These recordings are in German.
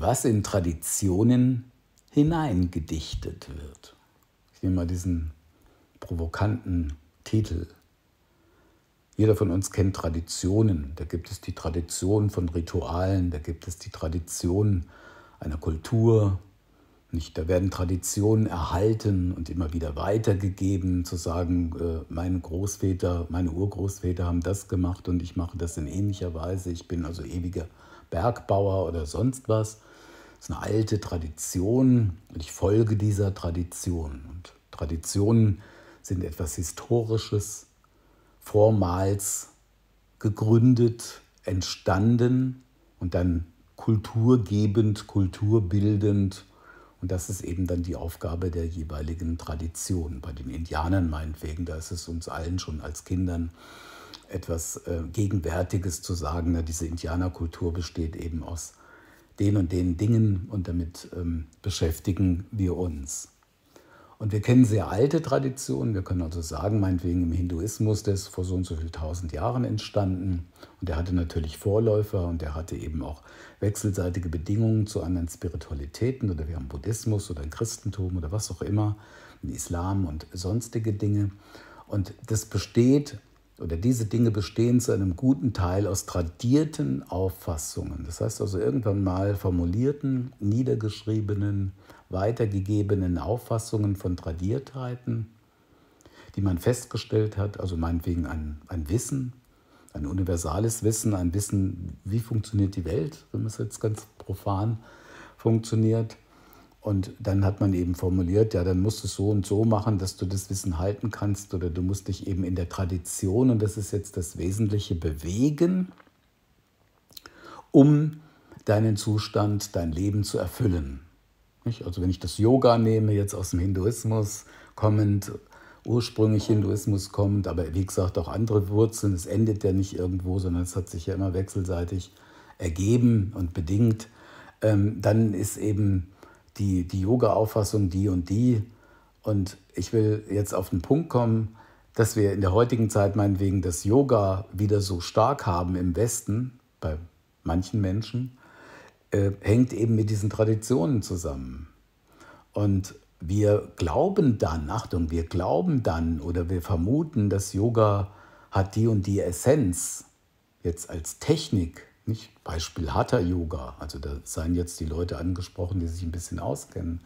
was in Traditionen hineingedichtet wird. Ich nehme mal diesen provokanten Titel. Jeder von uns kennt Traditionen. Da gibt es die Tradition von Ritualen, da gibt es die Tradition einer Kultur. Nicht? Da werden Traditionen erhalten und immer wieder weitergegeben, zu sagen, äh, meine Großväter, meine Urgroßväter haben das gemacht und ich mache das in ähnlicher Weise. Ich bin also ewiger Bergbauer oder sonst was. Das ist eine alte Tradition und ich folge dieser Tradition. Und Traditionen sind etwas Historisches, vormals gegründet, entstanden und dann kulturgebend, kulturbildend. Und das ist eben dann die Aufgabe der jeweiligen Tradition. Bei den Indianern meinetwegen, da ist es uns allen schon als Kindern etwas äh, Gegenwärtiges zu sagen. Ne? Diese Indianerkultur besteht eben aus den und den Dingen und damit ähm, beschäftigen wir uns. Und wir kennen sehr alte Traditionen. Wir können also sagen, meinetwegen im Hinduismus, der ist vor so und so viel tausend Jahren entstanden. Und der hatte natürlich Vorläufer und der hatte eben auch wechselseitige Bedingungen zu anderen Spiritualitäten. Oder wir haben Buddhismus oder ein Christentum oder was auch immer, den Islam und sonstige Dinge. Und das besteht oder diese Dinge bestehen zu einem guten Teil aus tradierten Auffassungen. Das heißt also irgendwann mal formulierten, niedergeschriebenen, weitergegebenen Auffassungen von Tradiertheiten, die man festgestellt hat, also meinetwegen ein, ein Wissen, ein universales Wissen, ein Wissen, wie funktioniert die Welt, wenn man es jetzt ganz profan funktioniert und dann hat man eben formuliert, ja, dann musst du es so und so machen, dass du das Wissen halten kannst oder du musst dich eben in der Tradition, und das ist jetzt das Wesentliche, bewegen, um deinen Zustand, dein Leben zu erfüllen. Also wenn ich das Yoga nehme, jetzt aus dem Hinduismus kommend, ursprünglich Hinduismus kommend, aber wie gesagt auch andere Wurzeln, es endet ja nicht irgendwo, sondern es hat sich ja immer wechselseitig ergeben und bedingt, ähm, dann ist eben die, die Yoga-Auffassung, die und die. Und ich will jetzt auf den Punkt kommen, dass wir in der heutigen Zeit meinetwegen das Yoga wieder so stark haben im Westen, bei manchen Menschen, äh, hängt eben mit diesen Traditionen zusammen. Und wir glauben dann, Achtung, wir glauben dann oder wir vermuten, dass Yoga hat die und die Essenz jetzt als Technik nicht? Beispiel Hatha Yoga. Also da seien jetzt die Leute angesprochen, die sich ein bisschen auskennen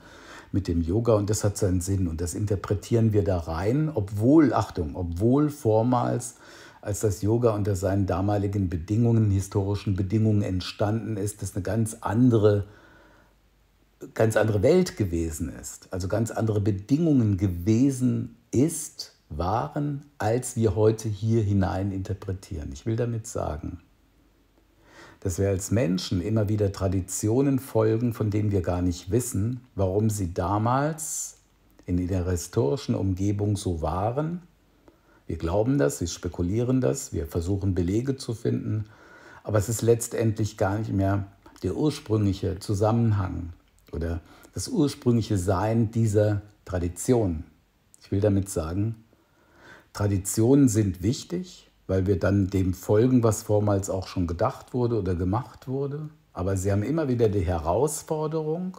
mit dem Yoga und das hat seinen Sinn und das interpretieren wir da rein, obwohl, Achtung, obwohl vormals als das Yoga unter seinen damaligen Bedingungen, historischen Bedingungen entstanden ist, das eine ganz andere, ganz andere Welt gewesen ist, also ganz andere Bedingungen gewesen ist, waren, als wir heute hier hinein interpretieren. Ich will damit sagen, dass wir als Menschen immer wieder Traditionen folgen, von denen wir gar nicht wissen, warum sie damals in ihrer historischen Umgebung so waren. Wir glauben das, wir spekulieren das, wir versuchen Belege zu finden, aber es ist letztendlich gar nicht mehr der ursprüngliche Zusammenhang oder das ursprüngliche Sein dieser Tradition. Ich will damit sagen, Traditionen sind wichtig, weil wir dann dem folgen, was vormals auch schon gedacht wurde oder gemacht wurde. Aber sie haben immer wieder die Herausforderung,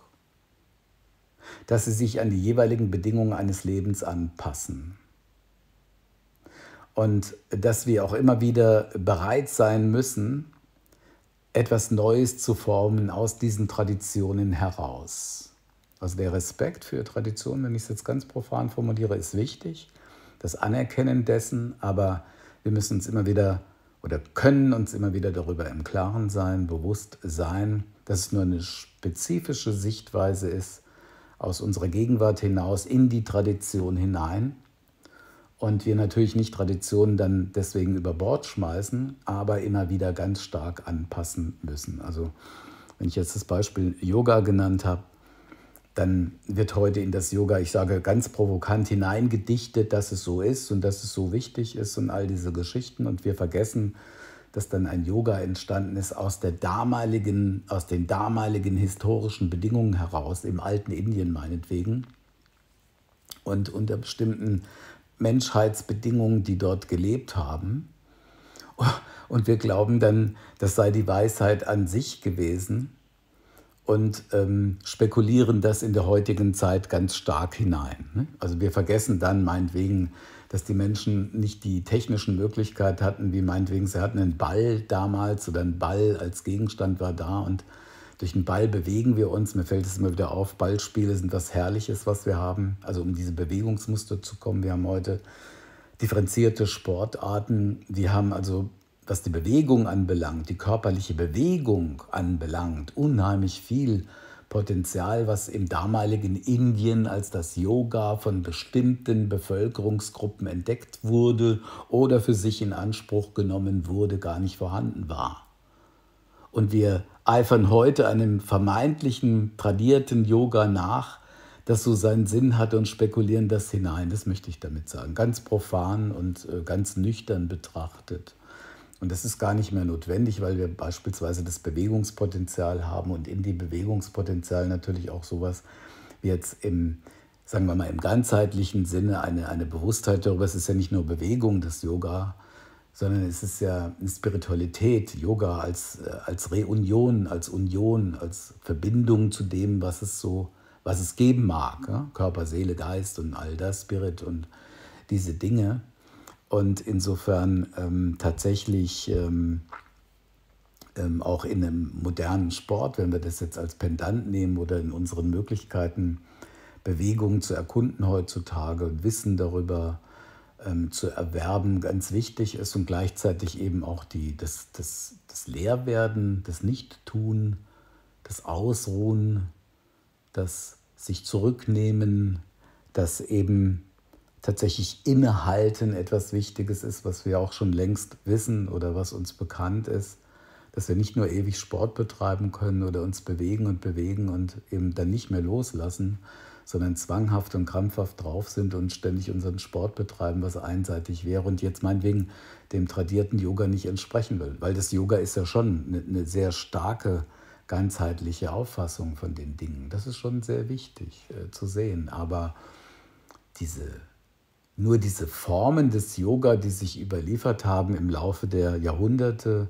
dass sie sich an die jeweiligen Bedingungen eines Lebens anpassen. Und dass wir auch immer wieder bereit sein müssen, etwas Neues zu formen aus diesen Traditionen heraus. Also der Respekt für Traditionen, wenn ich es jetzt ganz profan formuliere, ist wichtig. Das Anerkennen dessen, aber wir müssen uns immer wieder oder können uns immer wieder darüber im Klaren sein, bewusst sein, dass es nur eine spezifische Sichtweise ist, aus unserer Gegenwart hinaus in die Tradition hinein. Und wir natürlich nicht Traditionen dann deswegen über Bord schmeißen, aber immer wieder ganz stark anpassen müssen. Also wenn ich jetzt das Beispiel Yoga genannt habe, dann wird heute in das Yoga, ich sage ganz provokant, hineingedichtet, dass es so ist und dass es so wichtig ist und all diese Geschichten. Und wir vergessen, dass dann ein Yoga entstanden ist aus, der damaligen, aus den damaligen historischen Bedingungen heraus, im alten Indien meinetwegen, und unter bestimmten Menschheitsbedingungen, die dort gelebt haben. Und wir glauben dann, das sei die Weisheit an sich gewesen und ähm, spekulieren das in der heutigen Zeit ganz stark hinein. Ne? Also wir vergessen dann meinetwegen, dass die Menschen nicht die technischen Möglichkeiten hatten, wie meinetwegen sie hatten einen Ball damals oder ein Ball als Gegenstand war da und durch den Ball bewegen wir uns. Mir fällt es immer wieder auf, Ballspiele sind was Herrliches, was wir haben. Also um diese Bewegungsmuster zu kommen, wir haben heute differenzierte Sportarten, die haben also was die Bewegung anbelangt, die körperliche Bewegung anbelangt, unheimlich viel Potenzial, was im damaligen Indien als das Yoga von bestimmten Bevölkerungsgruppen entdeckt wurde oder für sich in Anspruch genommen wurde, gar nicht vorhanden war. Und wir eifern heute einem vermeintlichen tradierten Yoga nach, das so seinen Sinn hat und spekulieren das hinein. Das möchte ich damit sagen. Ganz profan und äh, ganz nüchtern betrachtet. Und das ist gar nicht mehr notwendig, weil wir beispielsweise das Bewegungspotenzial haben und in dem Bewegungspotenzial natürlich auch sowas wie jetzt im, sagen wir mal, im ganzheitlichen Sinne eine, eine Bewusstheit darüber. Es ist ja nicht nur Bewegung, das Yoga, sondern es ist ja eine Spiritualität, Yoga als, äh, als Reunion, als Union, als Verbindung zu dem, was es so, was es geben mag. Ja? Körper, Seele, Geist und all das, Spirit und diese Dinge. Und insofern ähm, tatsächlich ähm, ähm, auch in einem modernen Sport, wenn wir das jetzt als Pendant nehmen oder in unseren Möglichkeiten, Bewegungen zu erkunden heutzutage und Wissen darüber ähm, zu erwerben, ganz wichtig ist und gleichzeitig eben auch die, das, das, das Leerwerden, das Nichttun, das Ausruhen, das sich zurücknehmen, das eben tatsächlich innehalten etwas Wichtiges ist, was wir auch schon längst wissen oder was uns bekannt ist, dass wir nicht nur ewig Sport betreiben können oder uns bewegen und bewegen und eben dann nicht mehr loslassen, sondern zwanghaft und krampfhaft drauf sind und ständig unseren Sport betreiben, was einseitig wäre und jetzt meinetwegen dem tradierten Yoga nicht entsprechen will. Weil das Yoga ist ja schon eine, sehr starke, ganzheitliche Auffassung von den Dingen. Das ist schon sehr wichtig äh, zu sehen. Aber diese nur diese Formen des Yoga, die sich überliefert haben im Laufe der Jahrhunderte,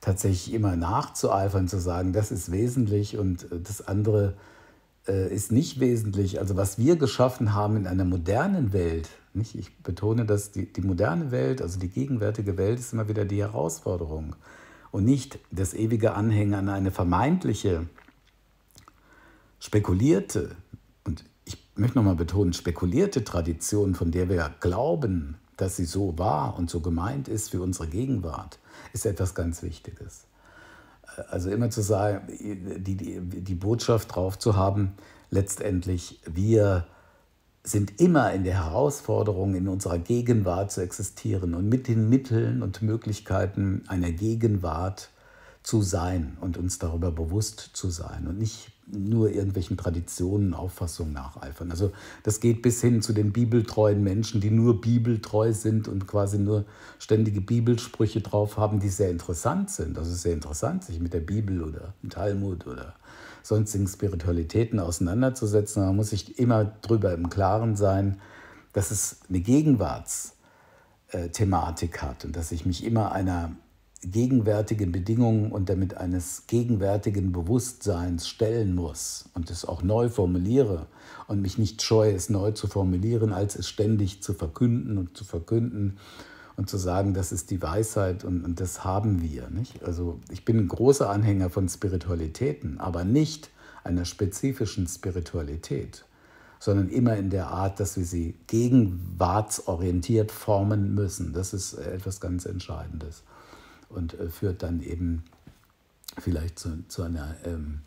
tatsächlich immer nachzueifern, zu sagen, das ist wesentlich und äh, das andere äh, ist nicht wesentlich. Also was wir geschaffen haben in einer modernen Welt, nicht? ich betone, dass die, die moderne Welt, also die gegenwärtige Welt, ist immer wieder die Herausforderung und nicht das ewige Anhängen an eine vermeintliche, spekulierte möchte nochmal betonen, spekulierte Tradition, von der wir glauben, dass sie so war und so gemeint ist für unsere Gegenwart, ist etwas ganz Wichtiges. Also immer zu sagen, die, die, die Botschaft drauf zu haben, letztendlich wir sind immer in der Herausforderung, in unserer Gegenwart zu existieren und mit den Mitteln und Möglichkeiten einer Gegenwart zu sein und uns darüber bewusst zu sein und nicht nur irgendwelchen Traditionen, Auffassungen nacheifern. Also das geht bis hin zu den bibeltreuen Menschen, die nur bibeltreu sind und quasi nur ständige Bibelsprüche drauf haben, die sehr interessant sind. Also sehr interessant, sich mit der Bibel oder dem Talmud oder sonstigen Spiritualitäten auseinanderzusetzen. Man muss sich immer drüber im Klaren sein, dass es eine Gegenwartsthematik hat und dass ich mich immer einer gegenwärtigen Bedingungen und damit eines gegenwärtigen Bewusstseins stellen muss und es auch neu formuliere und mich nicht scheue, es neu zu formulieren, als es ständig zu verkünden und zu verkünden und zu sagen, das ist die Weisheit und, und das haben wir. Nicht? Also ich bin ein großer Anhänger von Spiritualitäten, aber nicht einer spezifischen Spiritualität, sondern immer in der Art, dass wir sie gegenwartsorientiert formen müssen. Das ist etwas ganz Entscheidendes und äh, führt dann eben vielleicht zu, zu einer, ähm,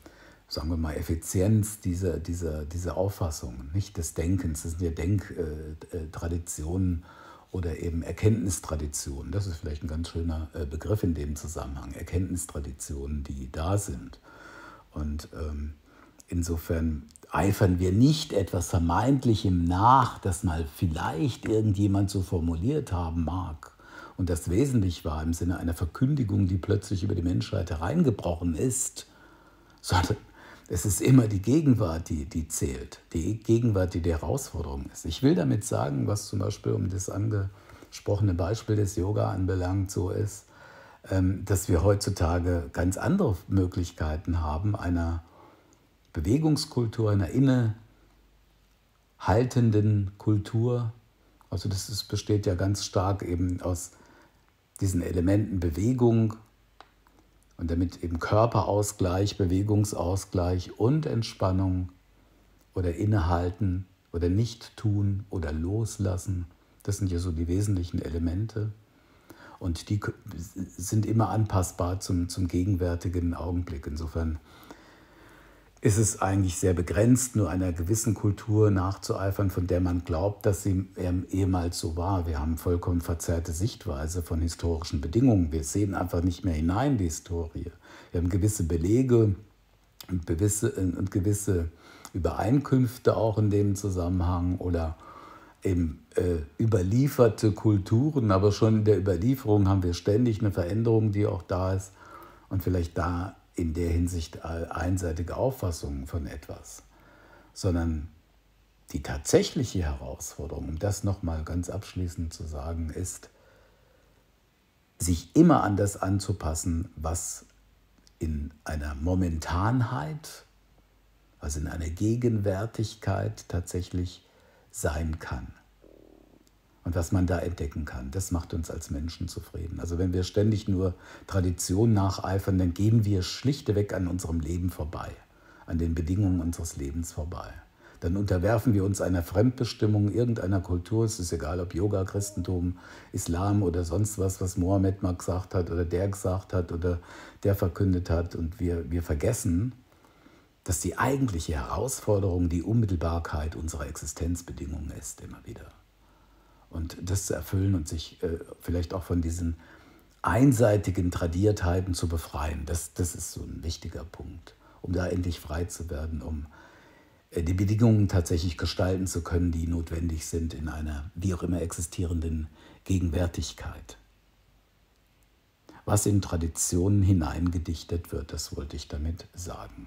sagen wir mal, Effizienz dieser, dieser, dieser Auffassung, nicht des Denkens. Das sind ja Denktraditionen äh, äh, oder eben Erkenntnistraditionen. Das ist vielleicht ein ganz schöner Begriff in dem Zusammenhang. Erkenntnistraditionen, die da sind. Und ähm, insofern eifern wir nicht etwas Vermeintlichem nach, das mal vielleicht irgendjemand so formuliert haben mag und das wesentlich war im Sinne einer Verkündigung, die plötzlich über die Menschheit hereingebrochen ist, sondern es ist immer die Gegenwart, die, die zählt, die Gegenwart, die die Herausforderung ist. Ich will damit sagen, was zum Beispiel um das angesprochene Beispiel des Yoga anbelangt, so ist, ähm, dass wir heutzutage ganz andere Möglichkeiten haben, einer Bewegungskultur, einer innehaltenden Kultur. Also das ist, besteht ja ganz stark eben aus diesen Elementen Bewegung und damit eben Körperausgleich, Bewegungsausgleich und Entspannung oder Innehalten oder Nicht-Tun oder Loslassen. Das sind ja so die wesentlichen Elemente. Und die sind immer anpassbar zum, zum gegenwärtigen Augenblick. Insofern ist es eigentlich sehr begrenzt, nur einer gewissen Kultur nachzueifern, von der man glaubt, dass sie ähm, ehemals so war. Wir haben vollkommen verzerrte Sichtweise von historischen Bedingungen. Wir sehen einfach nicht mehr hinein die Historie. Wir haben gewisse Belege und gewisse, äh, und gewisse Übereinkünfte auch in dem Zusammenhang oder eben äh, überlieferte Kulturen, aber schon in der Überlieferung haben wir ständig eine Veränderung, die auch da ist. Und vielleicht da in der Hinsicht einseitige Auffassungen von etwas, sondern die tatsächliche Herausforderung, um das nochmal ganz abschließend zu sagen, ist, sich immer an das anzupassen, was in einer Momentanheit, also in einer Gegenwärtigkeit tatsächlich sein kann und was man da entdecken kann. Das macht uns als Menschen zufrieden. Also wenn wir ständig nur Tradition nacheifern, dann gehen wir schlichtweg an unserem Leben vorbei, an den Bedingungen unseres Lebens vorbei. Dann unterwerfen wir uns einer Fremdbestimmung irgendeiner Kultur. Es ist egal, ob Yoga, Christentum, Islam oder sonst was, was Mohammed mal gesagt hat oder der gesagt hat oder der verkündet hat. Und wir, wir vergessen, dass die eigentliche Herausforderung die Unmittelbarkeit unserer Existenzbedingungen ist, immer wieder. Und das zu erfüllen und sich äh, vielleicht auch von diesen einseitigen Tradiertheiten zu befreien, das, das ist so ein wichtiger Punkt, um da endlich frei zu werden, um äh, die Bedingungen tatsächlich gestalten zu können, die notwendig sind in einer wie auch immer existierenden Gegenwärtigkeit. Was in Traditionen hineingedichtet wird, das wollte ich damit sagen.